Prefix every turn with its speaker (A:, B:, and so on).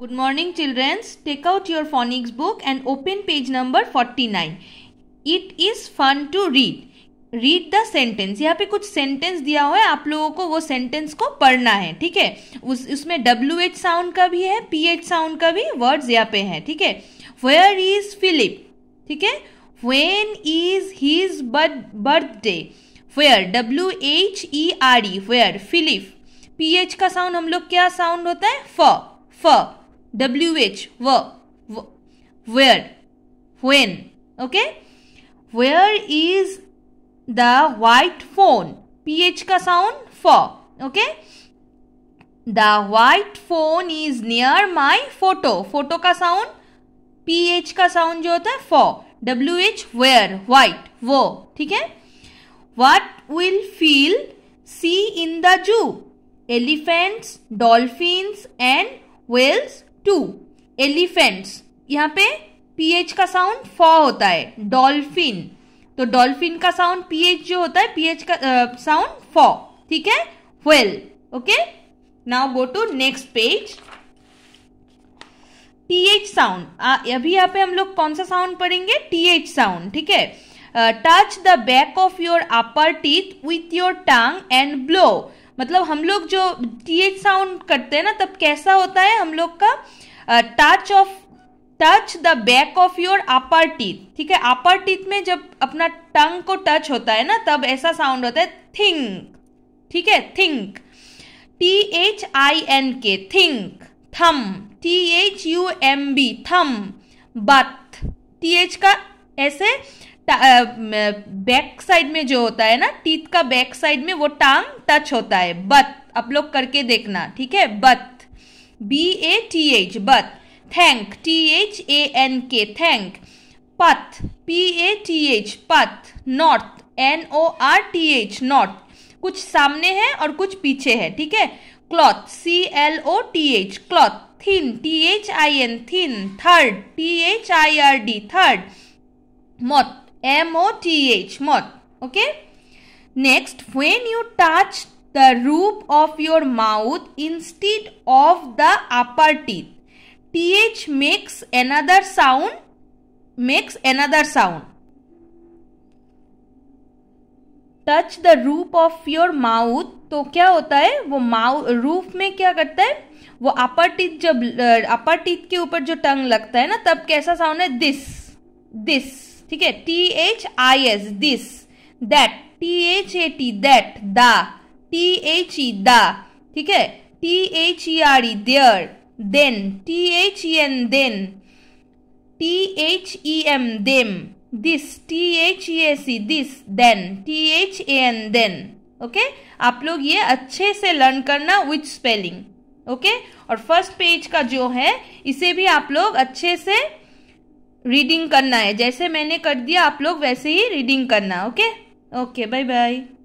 A: Good morning childrens take out your phonics book and open page number 49. It is fun to read read the sentence यहाँ पे कुछ sentence दिया हुआ है आप लोगों को वो सेंटेंस को पढ़ना है ठीक है उस उसमें डब्ल्यू एच साउंड का भी है पी एच साउंड का भी वर्ड्स यहाँ पे है ठीक है वेयर इज फिलिप ठीक है when is his birthday where W H E R E where Philip P H का साउंड हम लोग क्या साउंड होता है फ फ wh were where when okay where is the white phone ph ka sound for okay the white phone is near my photo photo ka sound ph ka sound jo hota for wh where white wo ठीक है what will feel see in the zoo elephants dolphins and whales to elephants यहाँ पे pH का sound फॉ होता है dolphin तो dolphin का साउंड पीएच जो होता है पीएच का साउंड फ ठीक है well okay now go to next page TH sound अभी यहाँ पे हम लोग कौन सा साउंड पढ़ेंगे टीएच साउंड ठीक है touch the back of your upper teeth with your tongue and blow मतलब हम लोग जो टी एच साउंड करते हैं ना तब कैसा होता है हम लोग का touch of touch the back of your upper teeth ठीक है अपर टीथ में जब अपना टंग को टच होता है ना तब ऐसा साउंड होता है थिंक ठीक है think T H I N K think thumb T H U M B thumb bath T H का ऐसे बैक साइड में जो होता है ना टीथ का बैक साइड में वो टांग टच होता है बत आप लोग करके देखना ठीक है bath B A T H bath thank T H A N K thank path P A T H path north N O R T H north कुछ सामने है और कुछ पीछे है ठीक है cloth C L O T H cloth thin T H I N thin third T H I R D third mouth M O T H, moth. Okay. Next, when you touch the roof of your mouth instead of the upper teeth, TH makes another sound, makes another sound. Touch the roof of your mouth तो क्या होता है वो mouth roof में क्या करता है वो अपर टीथ जब अपर टीथ के ऊपर जो टंग लगता है ना तब कैसा साउंड है दिस दिस ठीक है T H I S this that T H A T that the T H E the ठीक है T H E R E there then T H E N then T H E M them this T H E A C this then T H A N then okay आप लोग ये अच्छे से learn करना with spelling okay और first page का जो है इसे भी आप लोग अच्छे से रीडिंग करना है जैसे मैंने कर दिया आप लोग वैसे ही रीडिंग करना ओके ओके बाय बाय